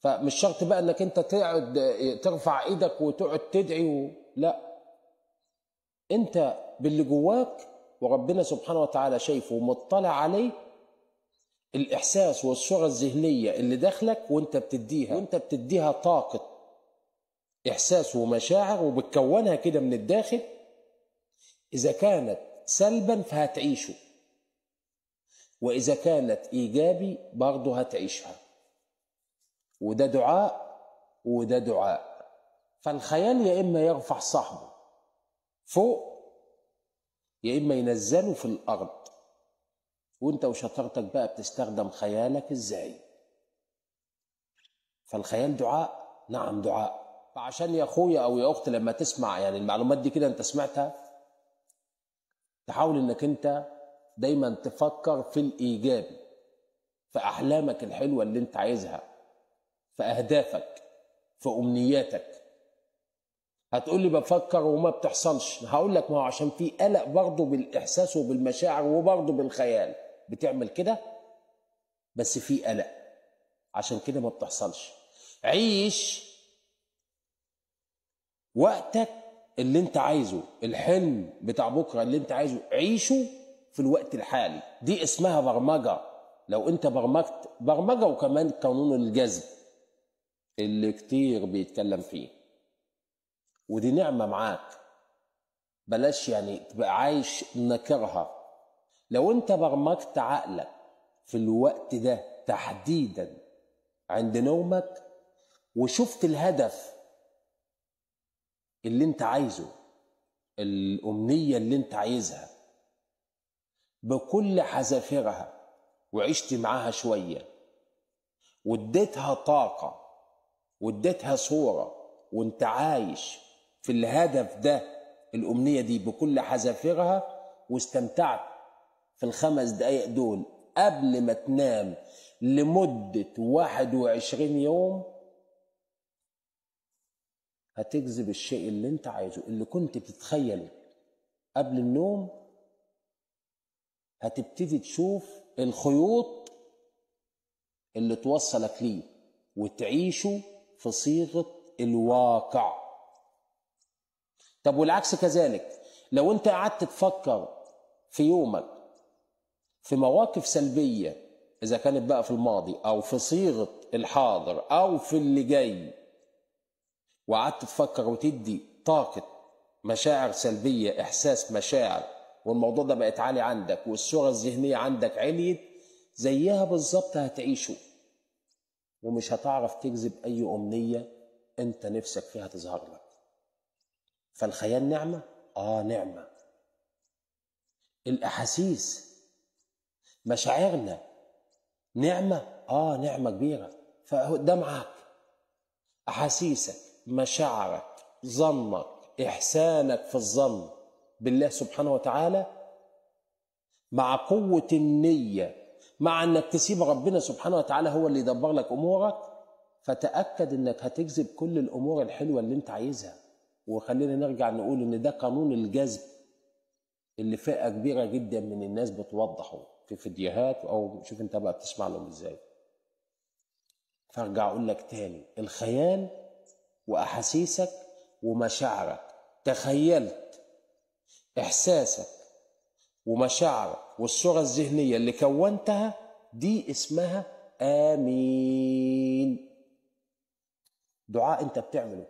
فمش شرط بقى انك انت تقعد ترفع ايدك وتقعد تدعي و... لا انت باللي جواك وربنا سبحانه وتعالى شايفه ومطلع عليه الاحساس والصوره الذهنيه اللي داخلك وانت بتديها وانت بتديها طاقه احساس ومشاعر وبتكونها كده من الداخل اذا كانت سلبا فهتعيشه واذا كانت ايجابي برضه هتعيشها وده دعاء وده دعاء فالخيال يا إما يرفع صاحبه فوق يا إما ينزله في الأرض وانت وشطارتك بقى بتستخدم خيالك ازاي فالخيال دعاء نعم دعاء فعشان يا اخويا او يا اخت لما تسمع يعني المعلومات دي كده انت سمعتها تحاول انك انت دايما تفكر في الايجابي في احلامك الحلوه اللي انت عايزها في اهدافك في امنياتك هتقول لي بفكر وما بتحصلش هقول لك ما هو عشان في قلق برضه بالاحساس وبالمشاعر وبرضه بالخيال بتعمل كده بس في قلق عشان كده ما بتحصلش عيش وقتك اللي انت عايزه الحلم بتاع بكره اللي انت عايزه عيشه في الوقت الحالي دي اسمها برمجه لو انت برمجت برمجه وكمان قانون الجذب اللي كتير بيتكلم فيه ودي نعمه معاك بلاش يعني تبقى عايش نكرها لو انت برمجت عقلك في الوقت ده تحديدا عند نومك وشفت الهدف اللي انت عايزه الامنيه اللي انت عايزها بكل حذافيرها وعشت معاها شويه واديتها طاقه واديتها صوره وانت عايش في الهدف ده الامنيه دي بكل حذافيرها واستمتعت في الخمس دقائق دول قبل ما تنام لمده 21 يوم هتجذب الشيء اللي انت عايزه اللي كنت بتتخيله قبل النوم هتبتدي تشوف الخيوط اللي توصلك ليه وتعيشه في صيغه الواقع طب والعكس كذلك لو انت قعدت تفكر في يومك في مواقف سلبيه اذا كانت بقى في الماضي او في صيغه الحاضر او في اللي جاي وقعدت تفكر وتدي طاقه مشاعر سلبيه احساس مشاعر والموضوع ده بقت عالي عندك والصوره الذهنيه عندك عليت زيها بالظبط هتعيشه ومش هتعرف تجذب أي أمنية أنت نفسك فيها تظهر لك فالخيال نعمة؟ آه نعمة الأحاسيس مشاعرنا نعمة؟ آه نعمة كبيرة فده معاك أحاسيسك مشاعرك ظنك إحسانك في الظن بالله سبحانه وتعالى مع قوة النية مع انك تسيب ربنا سبحانه وتعالى هو اللي يدبر لك امورك فتاكد انك هتجذب كل الامور الحلوه اللي انت عايزها وخلينا نرجع نقول ان ده قانون الجذب اللي فئه كبيره جدا من الناس بتوضحه في فيديوهات او شوف انت بقى بتسمع لهم ازاي فارجع اقول لك تاني الخيال واحاسيسك ومشاعرك تخيلت احساسك ومشاعرك والصورة الذهنية اللي كونتها دي اسمها آمين دعاء أنت بتعمله